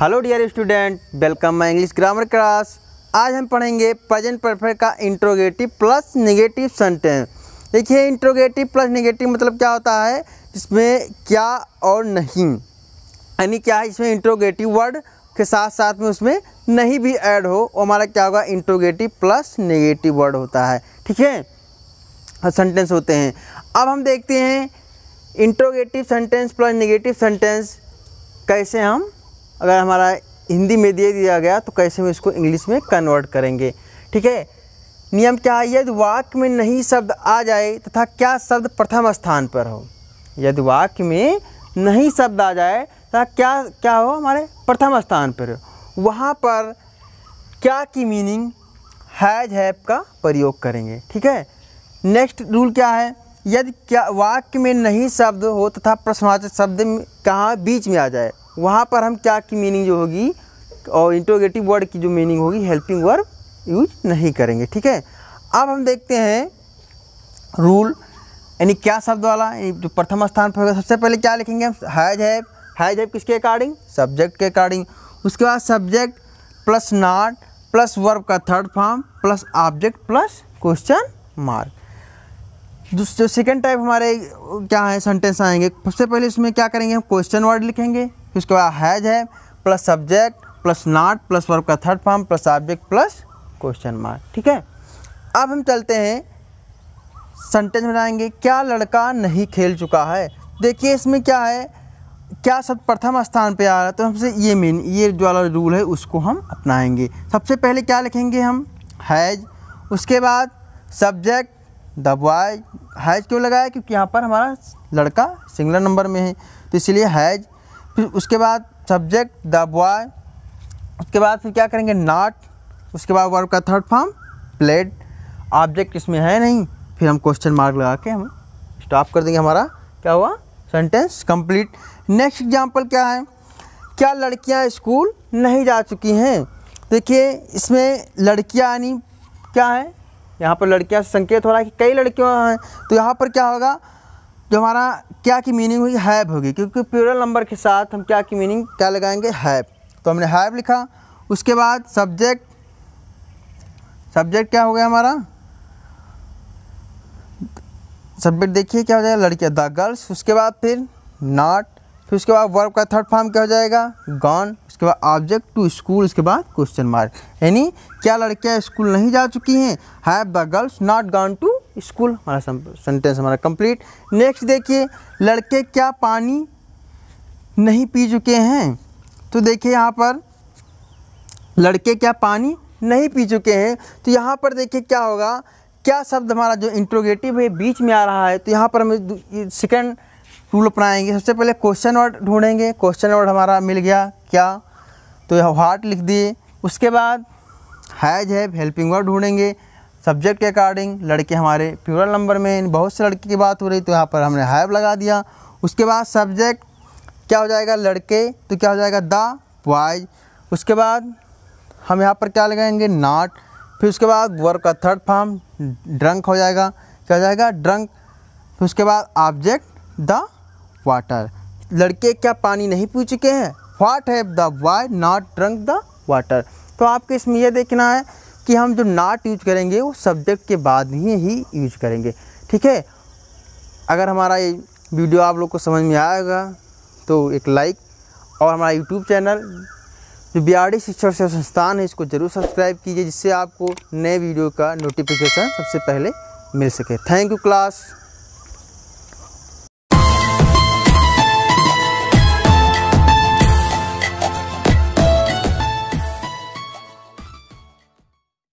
hello dear student welcome my English grammar class आज हम पढ़ेंगे प्रेजेंट परफेक्ट का इंट्रोगेटिव प्लस नेगेटिव सेंटेंस देखिए इंट्रोगेटिव प्लस नेगेटिव मतलब क्या होता है इसमें क्या और नहीं यानी क्या है इसमें इंट्रोगेटिव वर्ड के साथ साथ में उसमें नहीं भी ऐड हो और हमारा क्या होगा इंट्रोगेटिव प्लस नेगेटिव वर्ड होता है ठीक है और सेंटेंस होते हैं अब हम देखते हैं interrogative sentence plus negative sentence कैसे हम अगर हमारा हिंदी में दे दिया गया तो कैसे हम इसको इंग्लिश में कन्वर्ट करेंगे ठीक है नियम क्या है यदि वाक्य में नहीं शब्द आ जाए तथा क्या शब्द प्रथम स्थान पर हो यदि वाक्य में नहीं शब्द आ जाए तथा क्या क्या हो हमारे प्रथम स्थान पर हो वहाँ पर क्या की मीनिंग हैज हैप का प्रयोग करेंगे ठीक है नेक्स्ट रूल क्या है यदि क्या वाक्य में नहीं शब्द हो तथा प्रश्नवाचक शब्द कहाँ बीच में आ जाए वहाँ पर हम क्या की मीनिंग जो होगी और इंटोगेटिव वर्ड की जो मीनिंग होगी हेल्पिंग वर्ब यूज नहीं करेंगे ठीक है अब हम देखते हैं रूल यानी क्या शब्द वाला जो प्रथम स्थान पर होगा सबसे पहले क्या लिखेंगे हम हैज है हैज है किसके अकॉर्डिंग सब्जेक्ट के अकॉर्डिंग उसके बाद subject plus not plus verb का third form plus object plus question mark जो सेकेंड टाइप हमारे क्या है सेंटेंस आएंगे सबसे पहले इसमें क्या करेंगे हम क्वेश्चन वर्ड लिखेंगे फिर उसके बाद हैज़ है plus subject plus not plus verb का third form plus object plus question mark ठीक है अब हम चलते हैं सेंटेंस बनाएंगे क्या लड़का नहीं खेल चुका है देखिए इसमें क्या है क्या सब प्रथम स्थान पे आ रहा है तो हमसे ये मेन ये जो वाला रूल है उसको हम अपनाएंगे सबसे पहले क्या लिखेंगे हम हैज उसके बाद सब्जेक्ट द बॉयज हैज क्यों लगाया क्योंकि यहाँ पर हमारा लड़का सिंगलर नंबर में है तो इसलिए हैज फिर उसके बाद सब्जेक्ट द बॉय उसके बाद फिर क्या करेंगे नाट उसके बाद वर्ब का थर्ड फॉर्म प्लेड ऑब्जेक्ट इसमें है नहीं फिर हम क्वेश्चन मार्क लगा के हम स्टॉप कर देंगे हमारा क्या हुआ सेंटेंस कंप्लीट नेक्स्ट एग्जाम्पल क्या है क्या लड़कियां स्कूल नहीं जा चुकी हैं देखिए इसमें लड़कियां यानी क्या है यहाँ पर लड़कियां संकेत हो रहा है कि कई लड़कियां हैं तो यहाँ पर क्या होगा जो हमारा क्या की मीनिंग हुई हैव होगी क्योंकि प्यूरल नंबर के साथ हम क्या की मीनिंग क्या लगाएंगे हैव तो हमने हैव लिखा उसके बाद सब्जेक्ट सब्जेक्ट क्या हो गया हमारा सब्जेक्ट देखिए क्या हो जाएगा लड़कियाँ द गर्ल्स उसके बाद फिर नॉट फिर उसके बाद वर्ब का थर्ड फॉर्म क्या हो जाएगा गॉन उसके बाद ऑब्जेक्ट टू स्कूल उसके बाद क्वेश्चन मार्क यानी क्या लड़कियाँ स्कूल नहीं जा चुकी हैं have the girls not gone to school हमारा सेंटेंस हमारा कंप्लीट नेक्स्ट देखिए लड़के क्या पानी नहीं पी चुके हैं तो देखिए यहाँ पर लड़के क्या पानी नहीं पी चुके हैं तो यहाँ पर देखिए क्या होगा क्या शब्द हमारा जो इंट्रोगेटिव है बीच में आ रहा है तो यहाँ पर हम सेकेंड रूल अपनाएंगे सबसे पहले क्वेश्चन वर्ड ढूंढेंगे क्वेश्चन वर्ड हमारा मिल गया क्या तो यह हार्ट लिख दिए उसके बाद हैज है हेल्पिंग वर्ड ढूंढेंगे सब्जेक्ट के अकॉर्डिंग लड़के हमारे प्यूरल नंबर में बहुत से लड़के की बात हो रही तो यहाँ पर हमने हैव लगा दिया उसके बाद सब्जेक्ट क्या हो जाएगा लड़के तो क्या हो जाएगा द बॉयज उसके बाद हम यहाँ पर क्या लगाएंगे नाट फिर उसके बाद वर्ब का थर्ड फॉर्म ड्रंक हो जाएगा क्या हो जाएगा ड्रंक फिर उसके बाद ऑब्जेक्ट द वाटर लड़के क्या पानी नहीं पी चुके हैं वाट है the why not drunk the water तो आपको इसमें यह देखना है कि हम जो नाट यूज करेंगे वो सब्जेक्ट के बाद ही ही यूज करेंगे ठीक है अगर हमारा ये वीडियो आप लोग को समझ में आएगा तो एक लाइक और हमारा यूट्यूब चैनल जो बिहारी शिक्षण सेवा संस्थान है इसको ज़रूर सब्सक्राइब कीजिए जिससे आपको नए वीडियो का नोटिफिकेशन सबसे पहले मिल सके थैंक यू क्लास